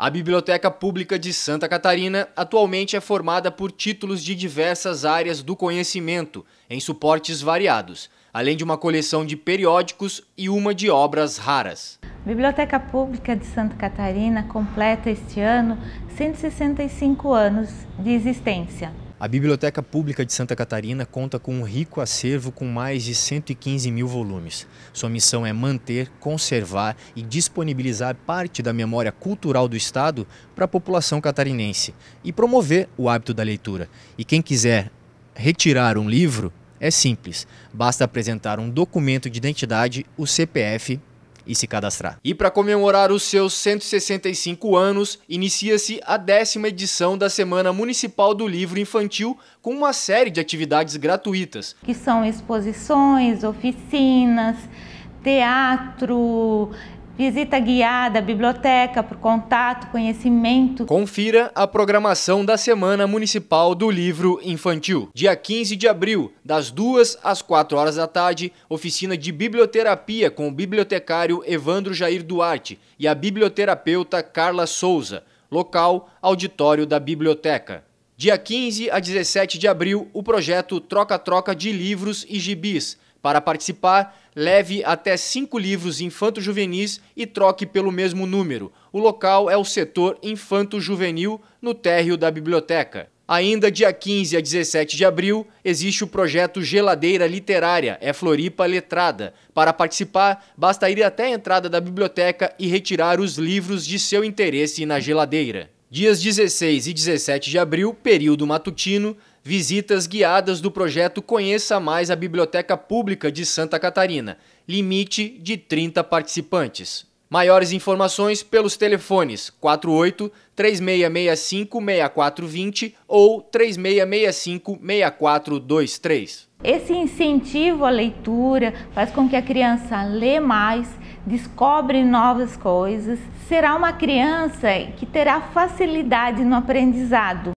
A Biblioteca Pública de Santa Catarina atualmente é formada por títulos de diversas áreas do conhecimento, em suportes variados, além de uma coleção de periódicos e uma de obras raras. A Biblioteca Pública de Santa Catarina completa este ano 165 anos de existência. A Biblioteca Pública de Santa Catarina conta com um rico acervo com mais de 115 mil volumes. Sua missão é manter, conservar e disponibilizar parte da memória cultural do Estado para a população catarinense e promover o hábito da leitura. E quem quiser retirar um livro, é simples, basta apresentar um documento de identidade, o CPF e se cadastrar. E para comemorar os seus 165 anos, inicia-se a décima edição da Semana Municipal do Livro Infantil com uma série de atividades gratuitas. Que são exposições, oficinas, teatro, visita guiada, biblioteca por contato, conhecimento. Confira a programação da Semana Municipal do Livro Infantil. Dia 15 de abril, das 2 às 4 horas da tarde, oficina de biblioterapia com o bibliotecário Evandro Jair Duarte e a biblioterapeuta Carla Souza. Local, auditório da biblioteca. Dia 15 a 17 de abril, o projeto Troca-Troca de Livros e Gibis para participar, leve até cinco livros infanto-juvenis e troque pelo mesmo número. O local é o setor infanto-juvenil no térreo da biblioteca. Ainda dia 15 a 17 de abril, existe o projeto Geladeira Literária, é Floripa Letrada. Para participar, basta ir até a entrada da biblioteca e retirar os livros de seu interesse na geladeira. Dias 16 e 17 de abril, período matutino, visitas guiadas do projeto Conheça Mais a Biblioteca Pública de Santa Catarina, limite de 30 participantes. Maiores informações pelos telefones 48 3665 6420 ou 3665 6423. Esse incentivo à leitura faz com que a criança lê mais descobre novas coisas, será uma criança que terá facilidade no aprendizado.